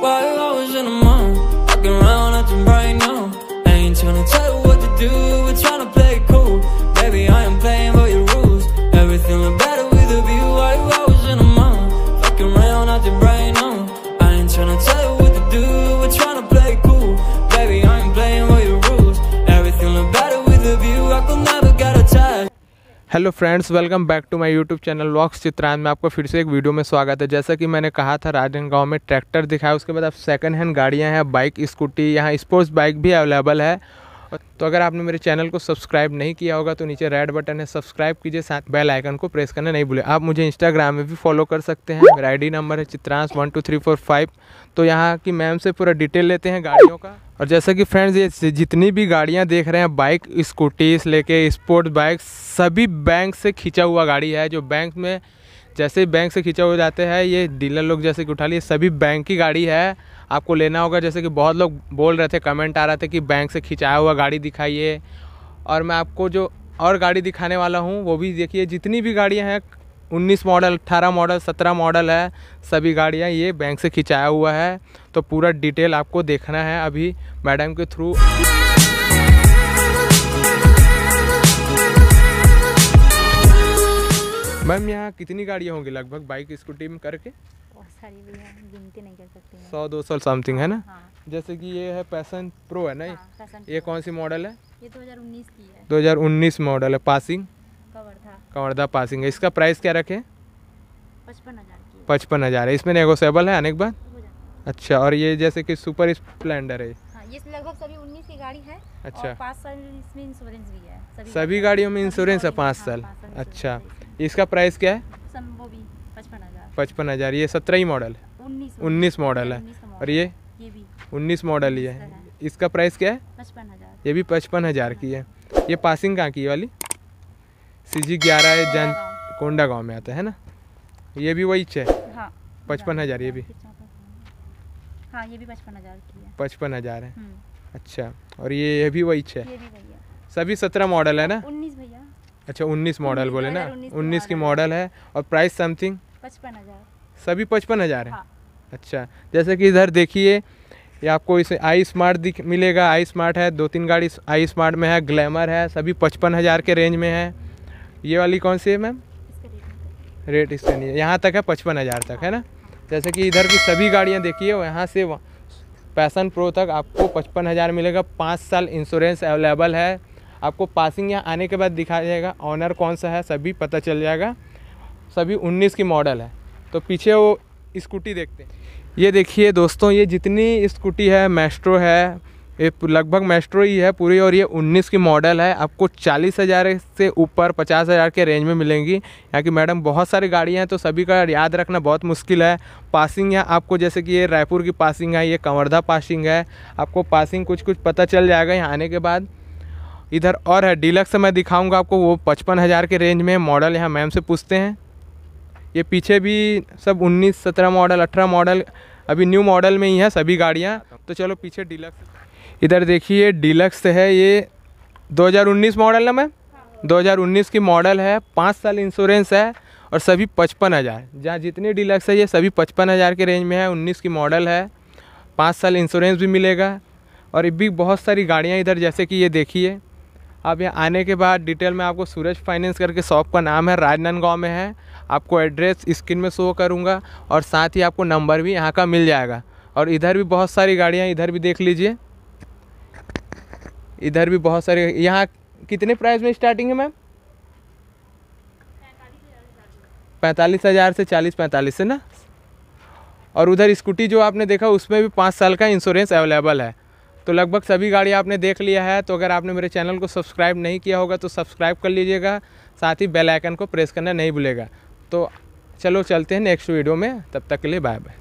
While I was in the mind? Fucking around, acting right now. I ain't tryna tell you what to do, We're but tryna hello friends welcome back to my YouTube channel Vox Chitrant में आपका फिर से एक video में स्वागत है जैसा कि मैंने कहा था राजनांदगांव में ट्रैक्टर दिखाया उसके बाद अब सेकंड हैंड गाड़ियां हैं बाइक स्कूटी यहाँ स्पोर्ट्स बाइक भी अवेलेबल है तो अगर आपने मेरे चैनल को सब्सक्राइब नहीं किया होगा तो नीचे रेड बटन है सब्सक्राइब कीजिए साथ बेल आइकन को प्रेस करना नहीं भूलें आप मुझे इंस्टाग्राम में भी फॉलो कर सकते हैं मेरा आई नंबर है चित्रांस वन तो यहाँ की मैम से पूरा डिटेल लेते हैं गाड़ियों का और जैसा कि फ्रेंड्स ये जितनी भी गाड़ियाँ देख रहे हैं बाइक स्कूटी से लेके स्पोर्ट्स बाइक सभी बैंक से खींचा हुआ गाड़ी है जो बैंक में जैसे बैंक से खींचा हुआ जाते हैं ये डीलर लोग जैसे कि उठा लिए सभी बैंक की गाड़ी है आपको लेना होगा जैसे कि बहुत लोग बोल रहे थे कमेंट आ रहे थे कि बैंक से खिंचाया हुआ गाड़ी दिखाइए और मैं आपको जो और गाड़ी दिखाने वाला हूँ वो भी देखिए जितनी भी गाड़ियाँ हैं 19 मॉडल 18 मॉडल 17 मॉडल है सभी गाड़ियाँ ये बैंक से खिंचाया हुआ है तो पूरा डिटेल आपको देखना है अभी मैडम के थ्रू मैम यहाँ कितनी गाड़ियाँ होंगी लगभग बाइक स्कूटी में करके सौ दो सौ समथिंग है ना हाँ, हाँ। जैसे कि ये है पैसन प्रो है ना हाँ, ये कौन सी मॉडल है ये 2019 की है 2019 मॉडल है पासिंग कंवरदा पासिंग है इसका प्राइस क्या रखें पचपन हज़ार है इसमें नेगोसेबल है अनेक बार अच्छा और ये जैसे कि सुपर स्प्लेंडर है हाँ, ये सभी उन्नीस की गाड़ी है अच्छा और साल इसमें इंश्योरेंस भी है सभी, सभी गाड़ियों में इंश्योरेंस है हाँ, पाँच साल अच्छा इसका प्राइस क्या है पचपन हज़ार ये सत्रह ही मॉडल है उन्नीस मॉडल है और ये उन्नीस मॉडल ये है इसका प्राइस क्या है ये भी पचपन हज़ार की है ये पासिंग कहाँ की वाली सी जी ग्यारह जन हाँ। कोंडा गांव में आता है ना ये भी वही है हाँ। हाँ, पचपन हजार ये भी पचपन हजार है हम्म। अच्छा और ये ये भी वही है सभी सत्रह मॉडल है ना उन्नीस भैया अच्छा उन्नीस मॉडल बोले ना उन्नीस की मॉडल है और प्राइस समथिंग पचपन हजार सभी पचपन हजार है अच्छा जैसे कि इधर देखिए ये आपको इसे आई स्मार्ट दिख मिलेगा आई स्मार्ट है दो तीन गाड़ी आई स्मार्ट में है ग्लैमर है सभी पचपन हज़ार के रेंज में है ये वाली कौन सी है मैम रेट इसका नहीं है यहाँ तक है पचपन हज़ार तक है ना जैसे कि इधर की सभी गाड़ियाँ देखिए यहाँ से पैसन प्रो तक आपको पचपन हज़ार मिलेगा पाँच साल इंश्योरेंस अवेलेबल है आपको पासिंग यहाँ आने के बाद दिखा जाएगा ऑनर कौन सा है सभी पता चल जाएगा सभी उन्नीस की मॉडल है तो पीछे वो स्कूटी देखते हैं ये देखिए दोस्तों ये जितनी स्कूटी है मेस्ट्रो है ये लगभग मेस्ट्रो ही है पूरी और ये 19 की मॉडल है आपको चालीस हज़ार से ऊपर पचास हज़ार के रेंज में मिलेंगी यहाँ की मैडम बहुत सारी गाड़ियाँ हैं तो सभी का याद रखना बहुत मुश्किल है पासिंग है आपको जैसे कि ये रायपुर की पासिंग है ये कंवर्धा पासिंग है आपको पासिंग कुछ कुछ पता चल जाएगा यहाँ आने के बाद इधर और है डीलक्स मैं दिखाऊँगा आपको वो पचपन हज़ार के रेंज में मॉडल यहाँ मैम से पूछते हैं ये पीछे भी सब उन्नीस सत्रह मॉडल अठारह मॉडल अभी न्यू मॉडल में ही है सभी गाड़ियाँ तो चलो पीछे डीलक्स इधर देखिए डिलक्स है ये 2019 मॉडल ना मैम 2019 हाँ। की मॉडल है पाँच साल इंश्योरेंस है और सभी पचपन हज़ार जहाँ जितने डिलक्स है ये सभी पचपन हज़ार के रेंज में है उन्नीस की मॉडल है पाँच साल इंश्योरेंस भी मिलेगा और भी बहुत सारी गाड़ियाँ इधर जैसे कि ये देखिए आप यहाँ आने के बाद डिटेल में आपको सूरज फाइनेंस करके शॉप का नाम है राजनांदगांव में है आपको एड्रेस स्क्रीन में शो करूँगा और साथ ही आपको नंबर भी यहाँ का मिल जाएगा और इधर भी बहुत सारी गाड़ियाँ इधर भी देख लीजिए इधर भी बहुत सारे यहाँ कितने प्राइस में स्टार्टिंग है मैम पैंतालीस हज़ार से चालीस पैंतालीस से ना और उधर स्कूटी जो आपने देखा उसमें भी पाँच साल का इंश्योरेंस अवेलेबल है तो लगभग सभी गाड़ी आपने देख लिया है तो अगर आपने मेरे चैनल को सब्सक्राइब नहीं किया होगा तो सब्सक्राइब कर लीजिएगा साथ ही बेल आइकन को प्रेस करना नहीं भूलेगा तो चलो चलते हैं नेक्स्ट वीडियो में तब तक के लिए बाय बाय